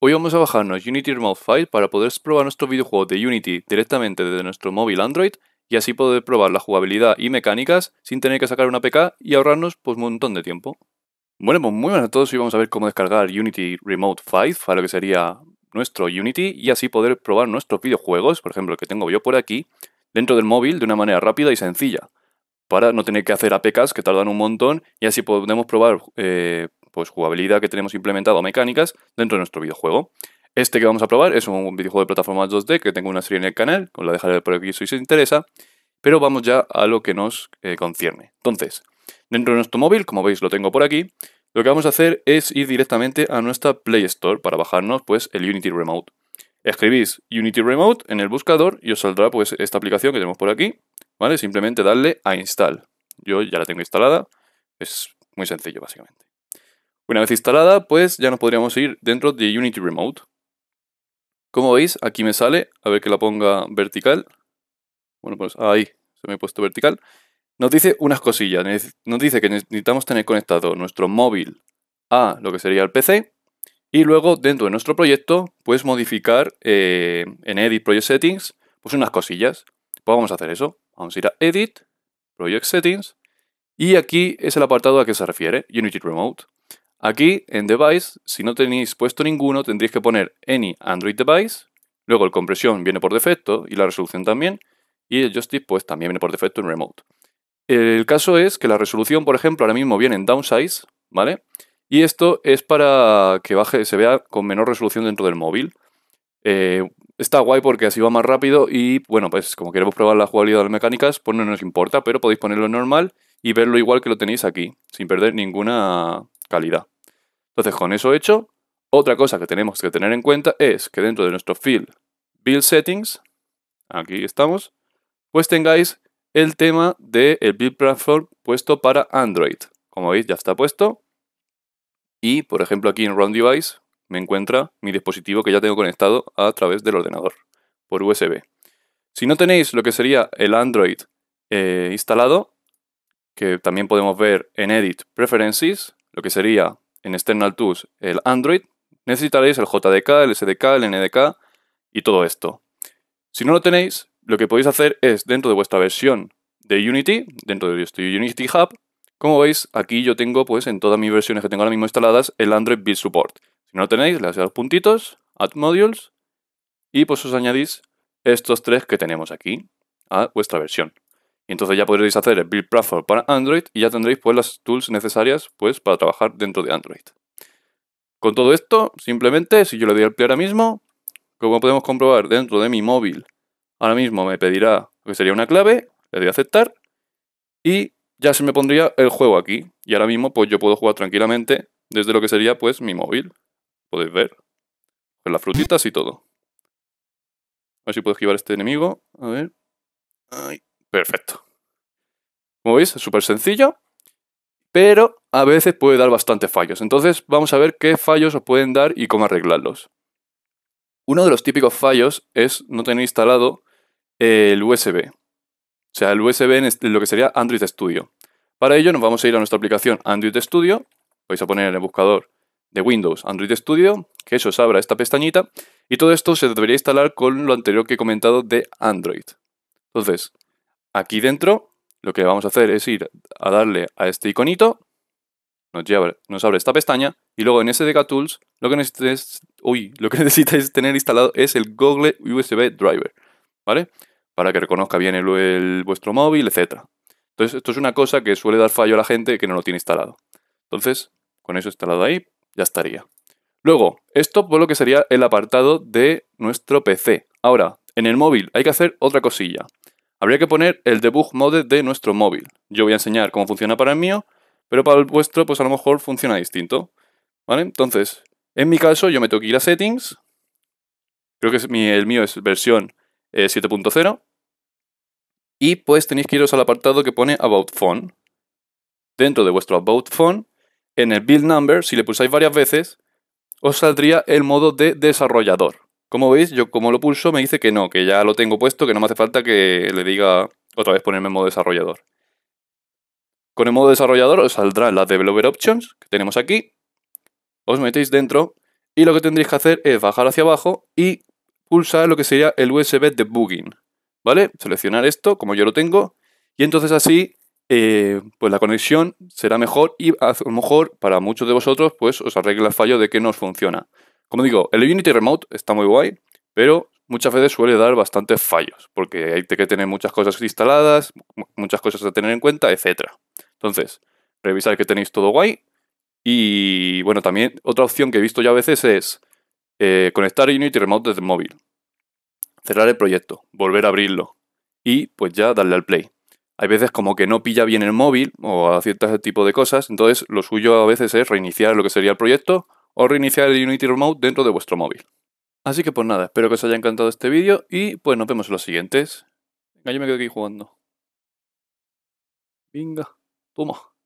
Hoy vamos a bajarnos Unity Remote 5 para poder probar nuestro videojuego de Unity directamente desde nuestro móvil Android y así poder probar la jugabilidad y mecánicas sin tener que sacar una APK y ahorrarnos pues un montón de tiempo. Bueno, pues muy buenas a todos y vamos a ver cómo descargar Unity Remote 5 para lo que sería nuestro Unity y así poder probar nuestros videojuegos, por ejemplo el que tengo yo por aquí, dentro del móvil de una manera rápida y sencilla, para no tener que hacer APKs que tardan un montón y así podemos probar eh, pues, jugabilidad que tenemos implementado, mecánicas, dentro de nuestro videojuego. Este que vamos a probar es un videojuego de plataformas 2D que tengo una serie en el canal, con la dejaré por aquí si os interesa, pero vamos ya a lo que nos eh, concierne. Entonces, dentro de nuestro móvil, como veis lo tengo por aquí, lo que vamos a hacer es ir directamente a nuestra Play Store para bajarnos pues, el Unity Remote. Escribís Unity Remote en el buscador y os saldrá pues, esta aplicación que tenemos por aquí, ¿vale? Simplemente darle a install. Yo ya la tengo instalada, es muy sencillo básicamente. Una vez instalada, pues ya nos podríamos ir dentro de Unity Remote. Como veis, aquí me sale, a ver que la ponga vertical. Bueno, pues ahí, se me ha puesto vertical. Nos dice unas cosillas, nos dice que necesitamos tener conectado nuestro móvil a lo que sería el PC y luego dentro de nuestro proyecto puedes modificar eh, en Edit Project Settings pues unas cosillas. Pues vamos a hacer eso. Vamos a ir a Edit, Project Settings y aquí es el apartado a que se refiere, Unity Remote. Aquí, en Device, si no tenéis puesto ninguno, tendréis que poner Any Android Device, luego el compresión viene por defecto y la resolución también, y el joystick pues también viene por defecto en Remote. El caso es que la resolución, por ejemplo, ahora mismo viene en Downsize, ¿vale? Y esto es para que baje, se vea con menor resolución dentro del móvil. Eh, está guay porque así va más rápido y bueno, pues como queremos probar la jugabilidad de las mecánicas, pues no nos importa, pero podéis ponerlo en normal y verlo igual que lo tenéis aquí, sin perder ninguna calidad. Entonces, con eso hecho, otra cosa que tenemos que tener en cuenta es que dentro de nuestro field Build Settings, aquí estamos, pues tengáis el tema del Build Platform puesto para Android. Como veis, ya está puesto. Y, por ejemplo, aquí en Run Device me encuentra mi dispositivo que ya tengo conectado a través del ordenador, por USB. Si no tenéis lo que sería el Android eh, instalado, que también podemos ver en Edit Preferences, lo que sería en external tools el Android, necesitaréis el JDK, el SDK, el NDK y todo esto. Si no lo tenéis, lo que podéis hacer es dentro de vuestra versión de Unity, dentro de este Unity Hub, como veis, aquí yo tengo pues en todas mis versiones que tengo ahora mismo instaladas el Android Build Support. Si no lo tenéis, le hacéis los puntitos, Add Modules y pues os añadís estos tres que tenemos aquí a vuestra versión. Y entonces ya podréis hacer el Build Platform para Android y ya tendréis pues las tools necesarias pues para trabajar dentro de Android. Con todo esto, simplemente si yo le doy al play ahora mismo, como podemos comprobar dentro de mi móvil, ahora mismo me pedirá que sería una clave, le doy a aceptar y ya se me pondría el juego aquí. Y ahora mismo pues yo puedo jugar tranquilamente desde lo que sería pues mi móvil. Podéis ver. con las frutitas y todo. A ver si puedo esquivar este enemigo. A ver. Perfecto. Como veis, es súper sencillo, pero a veces puede dar bastantes fallos. Entonces vamos a ver qué fallos os pueden dar y cómo arreglarlos. Uno de los típicos fallos es no tener instalado el USB. O sea, el USB en lo que sería Android Studio. Para ello nos vamos a ir a nuestra aplicación Android Studio. Vais a poner en el buscador de Windows Android Studio, que eso os abra esta pestañita. Y todo esto se debería instalar con lo anterior que he comentado de Android. Entonces, Aquí dentro lo que vamos a hacer es ir a darle a este iconito, nos, abre esta pestaña y luego en SDK Tools lo que, lo que necesitáis tener instalado es el Google USB Driver, ¿vale? Para que reconozca bien el, vuestro móvil, etc. Entonces esto es una cosa que suele dar fallo a la gente que no lo tiene instalado. Entonces con eso instalado ahí ya estaría. Luego, esto por lo que sería el apartado de nuestro PC. Ahora, en el móvil hay que hacer otra cosilla. Habría que poner el debug mode de nuestro móvil. Yo voy a enseñar cómo funciona para el mío, pero para el vuestro pues a lo mejor funciona distinto. ¿Vale? Entonces, en mi caso yo me tengo que ir a settings. Creo que el mío es versión 7.0. Eh, y pues tenéis que iros al apartado que pone About Phone. Dentro de vuestro About Phone, en el Build Number, si le pulsáis varias veces, os saldría el modo de desarrollador. Como veis, yo como lo pulso me dice que no, que ya lo tengo puesto, que no me hace falta que le diga otra vez ponerme en modo desarrollador. Con el modo desarrollador os saldrá la Developer Options, que tenemos aquí. Os metéis dentro y lo que tendréis que hacer es bajar hacia abajo y pulsar lo que sería el USB Debugging. ¿Vale? Seleccionar esto, como yo lo tengo, y entonces así eh, pues la conexión será mejor y a lo mejor para muchos de vosotros pues os arregla el fallo de que no os funciona. Como digo, el Unity Remote está muy guay, pero muchas veces suele dar bastantes fallos, porque hay que tener muchas cosas instaladas, muchas cosas a tener en cuenta, etc. Entonces, revisar que tenéis todo guay. Y bueno, también otra opción que he visto ya a veces es eh, conectar Unity Remote desde el móvil, cerrar el proyecto, volver a abrirlo y pues ya darle al play. Hay veces como que no pilla bien el móvil o a ciertos tipos de cosas, entonces lo suyo a veces es reiniciar lo que sería el proyecto, o reiniciar el Unity Remote dentro de vuestro móvil. Así que pues nada, espero que os haya encantado este vídeo y pues nos vemos en los siguientes. Venga, yo me quedo aquí jugando. Venga, toma.